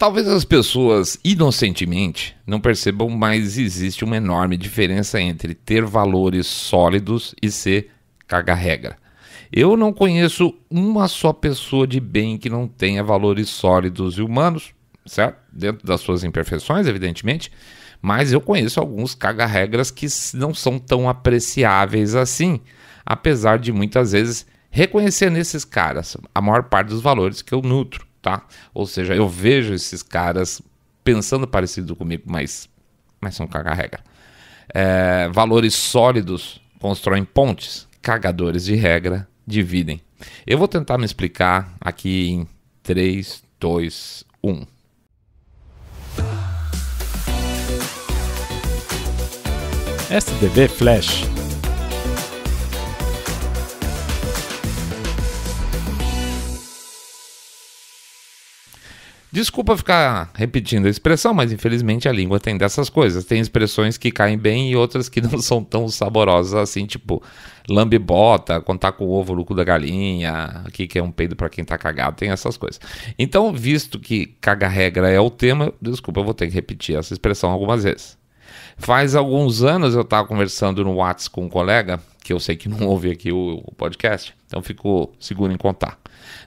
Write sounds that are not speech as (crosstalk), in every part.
Talvez as pessoas inocentemente não percebam, mas existe uma enorme diferença entre ter valores sólidos e ser caga-regra. Eu não conheço uma só pessoa de bem que não tenha valores sólidos e humanos, certo? Dentro das suas imperfeições, evidentemente, mas eu conheço alguns caga-regras que não são tão apreciáveis assim, apesar de muitas vezes reconhecer nesses caras a maior parte dos valores que eu nutro tá? Ou seja, eu vejo esses caras pensando parecido comigo, mas, mas são caga-regra. É, valores sólidos constroem pontes, cagadores de regra dividem. Eu vou tentar me explicar aqui em 3, 2, 1. STV Flash Desculpa ficar repetindo a expressão, mas infelizmente a língua tem dessas coisas. Tem expressões que caem bem e outras que (laughs) não são tão saborosas assim, tipo lambibota, contar com o ovo lucro da galinha, aqui que é um peido para quem tá cagado, tem essas coisas. Então, visto que caga regra é o tema, desculpa, eu vou ter que repetir essa expressão algumas vezes. Faz alguns anos eu estava conversando no WhatsApp com um colega, que eu sei que não ouve aqui o, o podcast, então fico seguro em contar.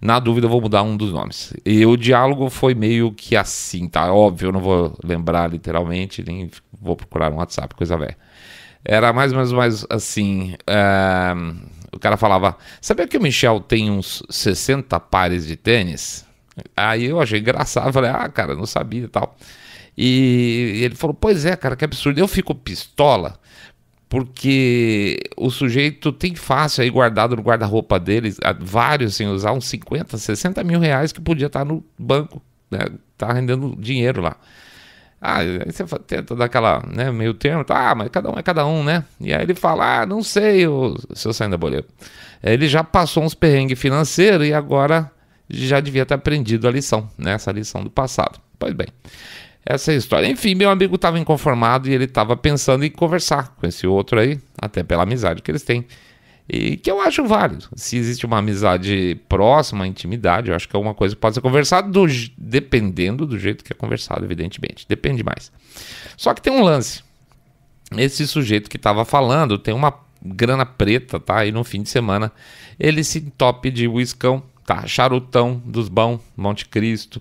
Na dúvida, eu vou mudar um dos nomes. E o diálogo foi meio que assim, tá? Óbvio, eu não vou lembrar literalmente, nem vou procurar um WhatsApp, coisa velha. Era mais ou menos mais assim. Uh, o cara falava: Sabia que o Michel tem uns 60 pares de tênis? Aí eu achei engraçado, falei: Ah, cara, não sabia e tal. E ele falou: Pois é, cara, que absurdo. Eu fico pistola porque o sujeito tem fácil aí guardado no guarda-roupa dele, vários sem assim, usar, uns 50, 60 mil reais que podia estar tá no banco, né? tá rendendo dinheiro lá. Ah, aí você tenta dar aquela, né, meio termo, tá, ah, mas cada um é cada um, né? E aí ele fala, ah, não sei, o seu Sandra Boleiro. É, ele já passou uns perrengues financeiros e agora já devia ter aprendido a lição, né, essa lição do passado. Pois bem, essa é a história. Enfim, meu amigo estava inconformado e ele estava pensando em conversar com esse outro aí, até pela amizade que eles têm. E que eu acho válido. Se existe uma amizade próxima, intimidade, eu acho que é uma coisa que pode ser conversada, do, dependendo do jeito que é conversado, evidentemente. Depende mais. Só que tem um lance. Esse sujeito que estava falando tem uma grana preta, tá? E no fim de semana ele se entope de whiskão, tá? Charutão dos bons, Monte Cristo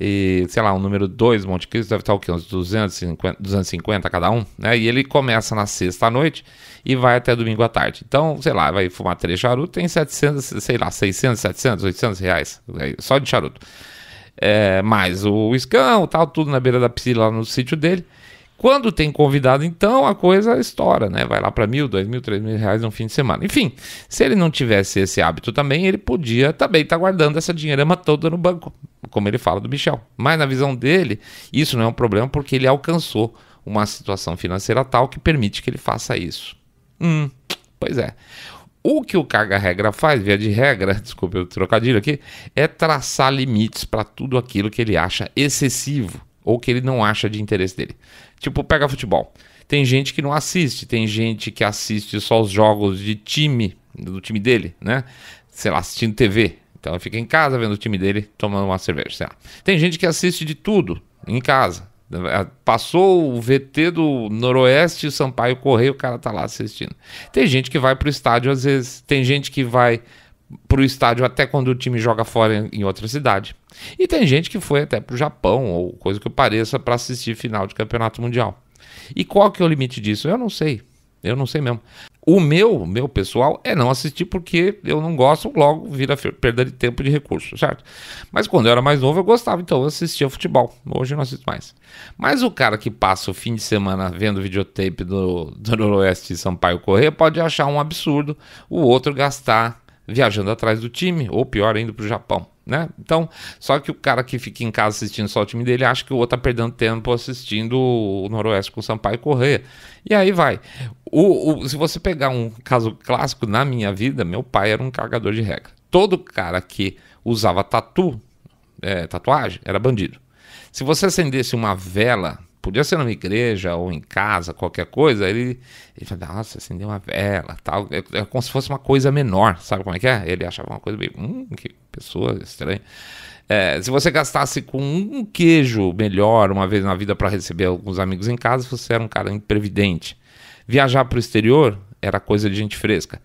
e, sei lá, o número 2, Monte Cristo, deve estar o quê? Uns 250, 250 cada um, né? E ele começa na sexta noite e vai até domingo à tarde. Então, sei lá, vai fumar três charutos, tem 700, sei lá, 600, 700, 800 reais, é, só de charuto. É, mais o escão, tal, tudo na beira da piscina lá no sítio dele. Quando tem convidado, então a coisa estoura, né? Vai lá para mil, dois mil, três mil reais no fim de semana. Enfim, se ele não tivesse esse hábito também, ele podia também estar tá guardando essa dinheirama toda no banco, como ele fala do Michel. Mas na visão dele, isso não é um problema porque ele alcançou uma situação financeira tal que permite que ele faça isso. Hum, pois é. O que o caga-regra faz, via de regra, (laughs) desculpe o trocadilho aqui, é traçar limites para tudo aquilo que ele acha excessivo ou que ele não acha de interesse dele. Tipo, pega futebol. Tem gente que não assiste, tem gente que assiste só os jogos de time, do time dele, né? Sei lá, assistindo TV. Então fica em casa vendo o time dele, tomando uma cerveja, sei lá. Tem gente que assiste de tudo em casa. Passou o VT do Noroeste, o Sampaio Correio, o cara tá lá assistindo. Tem gente que vai pro estádio às vezes, tem gente que vai para o estádio até quando o time joga fora em, outra cidade. E tem gente que foi até para o Japão ou coisa que pareça para assistir final de campeonato mundial. E qual que é o limite disso? Eu não sei. Eu não sei mesmo. O meu, meu pessoal, é não assistir porque eu não gosto, logo vira perda de tempo de recurso, certo? Mas quando eu era mais novo eu gostava, então eu assistia futebol. Hoje eu não assisto mais. Mas o cara que passa o fim de semana vendo videotape do, do Noroeste e Sampaio Correia pode achar um absurdo o outro gastar viajando atrás do time, ou pior ainda, para o Japão. Né? Então, só que o cara que fica em casa assistindo só o time dele acha que o outro está perdendo tempo assistindo o Noroeste com o Sampaio correr. E aí vai. O, o, se você pegar um caso clássico na minha vida, meu pai era um carregador de regra. Todo cara que usava tatu, é, tatuagem, era bandido. Se você acendesse uma vela podia ser numa igreja ou em casa, qualquer coisa, ele, ele fala, nossa, acendeu uma vela, tal. É, é, como se fosse uma coisa menor, sabe como é que é? Ele achava uma coisa meio, hum, que pessoa estranha. É, se você gastasse com um queijo melhor uma vez na vida para receber alguns amigos em casa, você era um cara imprevidente. Viajar para o exterior era coisa de gente fresca.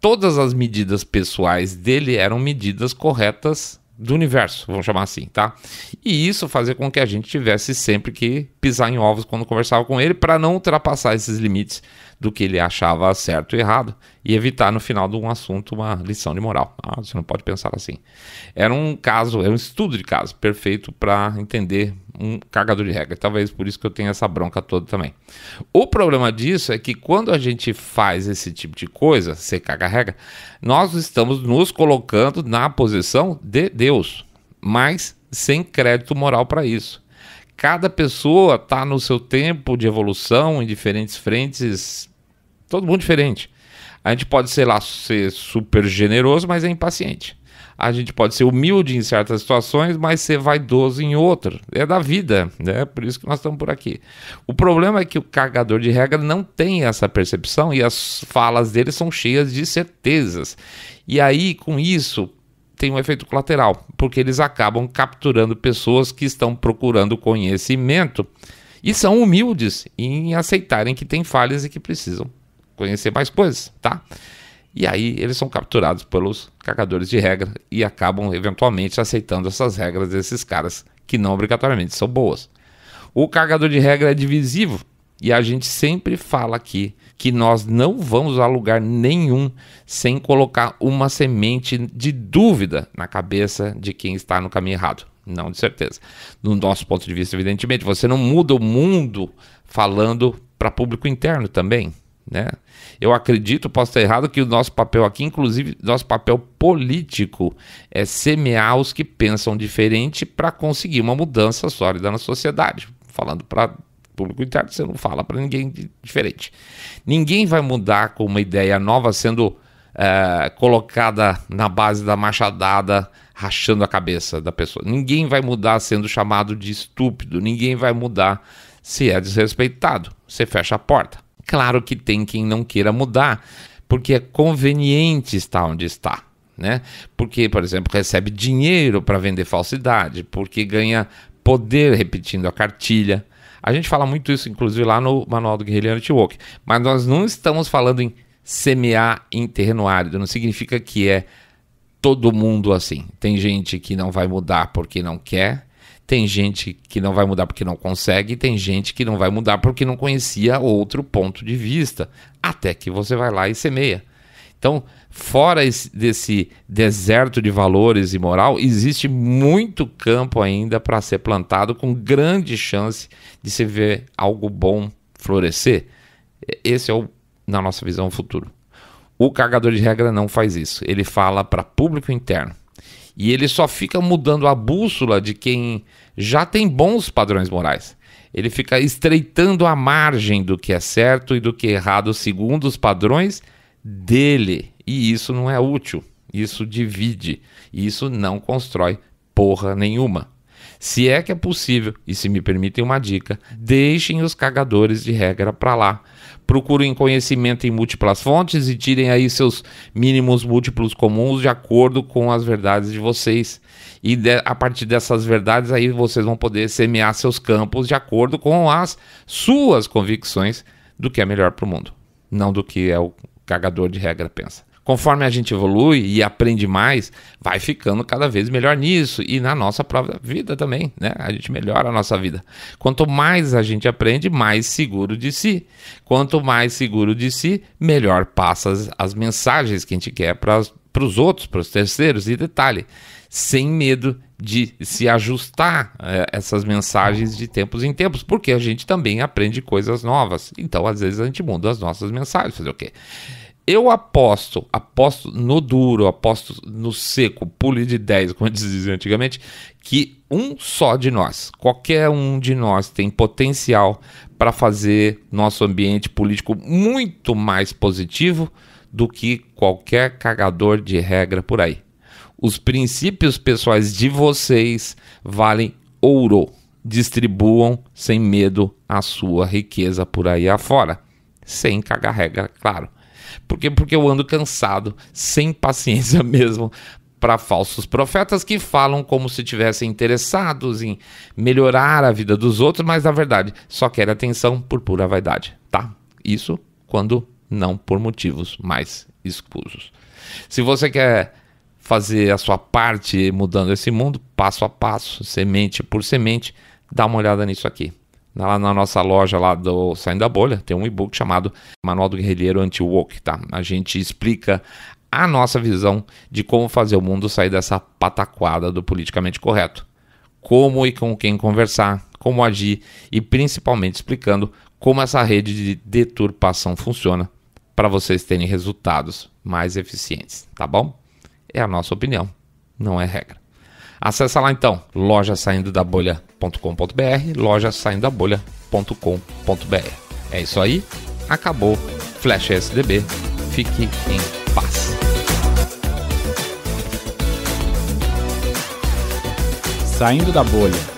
Todas as medidas pessoais dele eram medidas corretas do universo, vamos chamar assim, tá? E isso fazia com que a gente tivesse sempre que pisar em ovos quando conversava com ele para não ultrapassar esses limites do que ele achava certo e errado e evitar no final de um assunto uma lição de moral. Ah, você não pode pensar assim. Era um caso, era um estudo de caso perfeito para entender um cagador de regra. Talvez por isso que eu tenha essa bronca toda também. O problema disso é que quando a gente faz esse tipo de coisa, você caga regra, nós estamos nos colocando na posição de Deus, mas sem crédito moral para isso. Cada pessoa está no seu tempo de evolução em diferentes frentes, todo mundo diferente. A gente pode, sei lá, ser super generoso, mas é impaciente a gente pode ser humilde em certas situações, mas ser vaidoso em outras. É da vida, né? Por isso que nós estamos por aqui. O problema é que o cagador de regra não tem essa percepção e as falas dele são cheias de certezas. E aí, com isso, tem um efeito colateral, porque eles acabam capturando pessoas que estão procurando conhecimento e são humildes em aceitarem que tem falhas e que precisam conhecer mais coisas, tá? E aí eles são capturados pelos cagadores de regra e acabam eventualmente aceitando essas regras desses caras que não obrigatoriamente são boas. O cagador de regra é divisivo e a gente sempre fala aqui que nós não vamos a lugar nenhum sem colocar uma semente de dúvida na cabeça de quem está no caminho errado. Não, de certeza. Do nosso ponto de vista, evidentemente, você não muda o mundo falando para público interno também. Né? Eu acredito, posso estar errado, que o nosso papel aqui, inclusive nosso papel político, é semear os que pensam diferente para conseguir uma mudança sólida na sociedade. Falando para público interno, você não fala para ninguém diferente. Ninguém vai mudar com uma ideia nova sendo é, colocada na base da machadada, rachando a cabeça da pessoa. Ninguém vai mudar sendo chamado de estúpido, ninguém vai mudar se é desrespeitado. Você fecha a porta. Claro que tem quem não queira mudar, porque é conveniente estar onde está. Né? Porque, por exemplo, recebe dinheiro para vender falsidade, porque ganha poder repetindo a cartilha. A gente fala muito isso, inclusive, lá no Manual do Guerrilheiro Antioque. Mas nós não estamos falando em semear em terreno árido. Não significa que é todo mundo assim. Tem gente que não vai mudar porque não quer. Tem gente que não vai mudar porque não consegue, tem gente que não vai mudar porque não conhecia outro ponto de vista, até que você vai lá e semeia. Então, fora esse, desse deserto de valores e moral, existe muito campo ainda para ser plantado, com grande chance de se ver algo bom florescer. Esse é, o, na nossa visão, o futuro. O cargador de regra não faz isso. Ele fala para público interno. E ele só fica mudando a bússola de quem já tem bons padrões morais. Ele fica estreitando a margem do que é certo e do que é errado segundo os padrões dele. E isso não é útil. Isso divide. E isso não constrói porra nenhuma. Se é que é possível, e se me permitem uma dica, deixem os cagadores de regra para lá. Procurem conhecimento em múltiplas fontes e tirem aí seus mínimos múltiplos comuns de acordo com as verdades de vocês. E de, a partir dessas verdades aí vocês vão poder semear seus campos de acordo com as suas convicções do que é melhor para o mundo, não do que é o cagador de regra pensa. Conforme a gente evolui e aprende mais, vai ficando cada vez melhor nisso e na nossa própria vida também, né? A gente melhora a nossa vida. Quanto mais a gente aprende, mais seguro de si. Quanto mais seguro de si, melhor passa as, as mensagens que a gente quer para os outros, para os terceiros. E detalhe, sem medo de se ajustar é, essas mensagens de tempos em tempos, porque a gente também aprende coisas novas. Então, às vezes, a gente muda as nossas mensagens. Fazer o quê? Eu aposto, aposto no duro, aposto no seco, pule de 10, como eles diziam antigamente, que um só de nós, qualquer um de nós tem potencial para fazer nosso ambiente político muito mais positivo do que qualquer cagador de regra por aí. Os princípios pessoais de vocês valem ouro. Distribuam sem medo a sua riqueza por aí afora. Sem cagar regra, claro. Por quê? Porque eu ando cansado, sem paciência (laughs) mesmo para falsos profetas que falam como se tivessem interessados em melhorar a vida dos outros, mas na verdade só querem atenção por pura vaidade, tá? Isso quando não por motivos mais escusos. Se você quer fazer a sua parte mudando esse mundo, passo a passo, semente por semente, dá uma olhada nisso aqui lá na nossa loja lá do Saindo da Bolha, tem um e-book chamado Manual do Guerrilheiro Anti-Woke, tá? A gente explica a nossa visão de como fazer o mundo sair dessa pataquada do politicamente correto. Como e com quem conversar, como agir e principalmente explicando como essa rede de deturpação funciona para vocês terem resultados mais eficientes, tá bom? É a nossa opinião, não é regra. Acesse lá então, loja saindo da bolha.com.br, loja saindo da bolha.com.br. É isso aí, acabou. Flash SDB, fique em paz. Saindo da bolha.